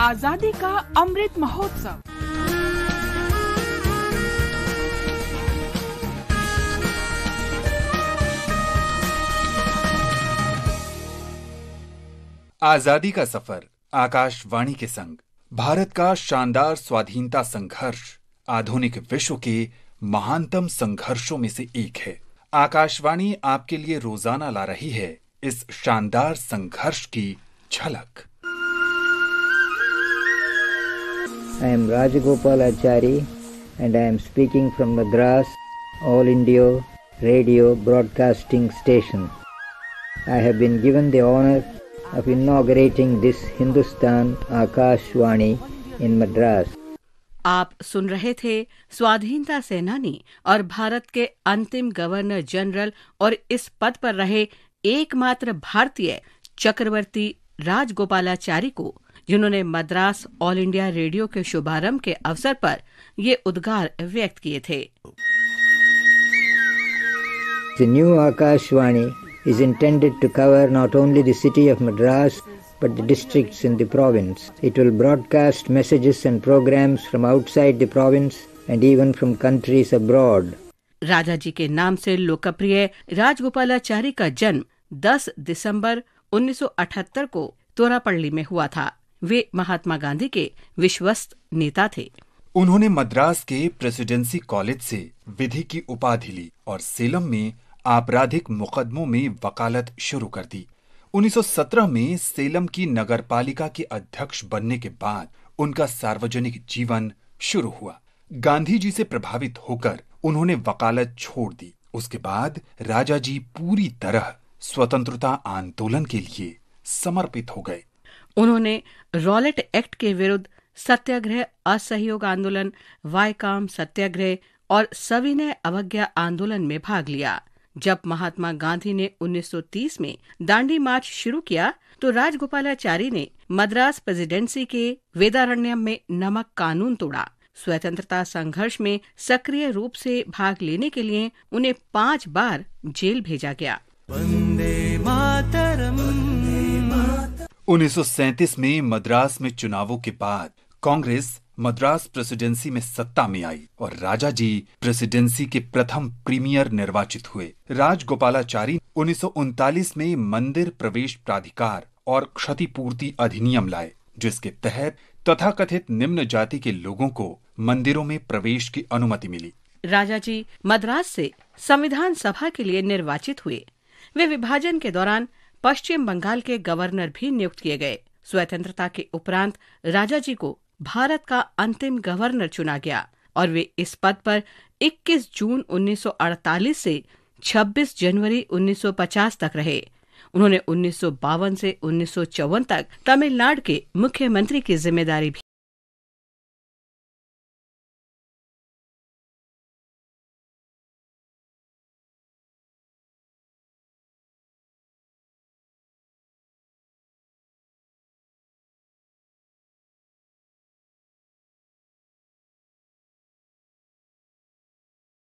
आजादी का अमृत महोत्सव आजादी का सफर आकाशवाणी के संग भारत का शानदार स्वाधीनता संघर्ष आधुनिक विश्व के महानतम संघर्षों में से एक है आकाशवाणी आपके लिए रोजाना ला रही है इस शानदार संघर्ष की झलक I am Rajagopal Achari and I am speaking from Madras, All India Radio Broadcasting Station. I have been given the honor of inaugurating this Hindustan Akashwani in Madras. आप सुन रहे थे स्वाधीनता सेनानी और भारत के अंतिम गवर्नर जनरल और इस पद पर रहे एकमात्र भारतीय चक्रवर्ती राजगोपालाचारी को जिन्होंने मद्रास ऑल इंडिया रेडियो के शुभारंभ के अवसर पर ये उद्गार व्यक्त किए थे The new Akashvani is intended to cover not only the city of Madras but the districts in the province. It will broadcast messages and programs from outside the province and even from countries abroad. राजा जी के नाम से लोकप्रिय राजगोपालाचारी का जन्म 10 दिसंबर 1978 को तोरापल्ली में हुआ था वे महात्मा गांधी के विश्वस्त नेता थे उन्होंने मद्रास के प्रेसिडेंसी कॉलेज से विधि की उपाधि ली और सेलम में आपराधिक मुकदमों में वकालत शुरू कर दी 1917 में सेलम की नगरपालिका के अध्यक्ष बनने के बाद उनका सार्वजनिक जीवन शुरू हुआ गांधी जी से प्रभावित होकर उन्होंने वकालत छोड़ दी उसके बाद राजा जी पूरी तरह स्वतंत्रता आंदोलन के लिए समर्पित हो गए उन्होंने रॉलेट एक्ट के विरुद्ध सत्याग्रह असहयोग आंदोलन वायकाम सत्याग्रह और सविनय अवज्ञा आंदोलन में भाग लिया जब महात्मा गांधी ने 1930 में दांडी मार्च शुरू किया तो राजगोपालाचारी ने मद्रास प्रेसिडेंसी के वेदारण्यम में नमक कानून तोड़ा स्वतंत्रता संघर्ष में सक्रिय रूप से भाग लेने के लिए उन्हें पांच बार जेल भेजा गया वंदे मातरम 1937 में मद्रास में चुनावों के बाद कांग्रेस मद्रास प्रेसिडेंसी में सत्ता में आई और राजा जी प्रेसिडेंसी के प्रथम प्रीमियर निर्वाचित हुए राजगोपालाचारी उन्नीस में मंदिर प्रवेश प्राधिकार और क्षतिपूर्ति अधिनियम लाए जिसके तहत तथाकथित निम्न जाति के लोगों को मंदिरों में प्रवेश की अनुमति मिली राजा जी मद्रास से संविधान सभा के लिए निर्वाचित हुए वे विभाजन के दौरान पश्चिम बंगाल के गवर्नर भी नियुक्त किए गए स्वतंत्रता के उपरांत राजा जी को भारत का अंतिम गवर्नर चुना गया और वे इस पद पर 21 जून 1948 से 26 जनवरी 1950 तक रहे उन्होंने उन्नीस से उन्नीस तक तमिलनाडु के मुख्यमंत्री की जिम्मेदारी भी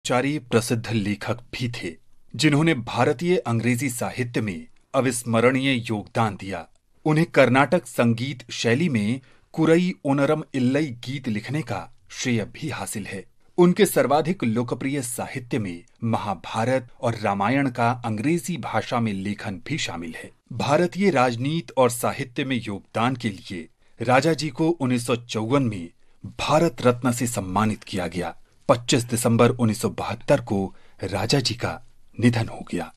चारी प्रसिद्ध लेखक भी थे जिन्होंने भारतीय अंग्रेजी साहित्य में अविस्मरणीय योगदान दिया उन्हें कर्नाटक संगीत शैली में कुरई ओनरम इल्लई गीत लिखने का श्रेय भी हासिल है उनके सर्वाधिक लोकप्रिय साहित्य में महाभारत और रामायण का अंग्रेजी भाषा में लेखन भी शामिल है भारतीय राजनीति और साहित्य में योगदान के लिए राजा जी को उन्नीस में भारत रत्न से सम्मानित किया गया 25 दिसंबर 1972 को राजा जी का निधन हो गया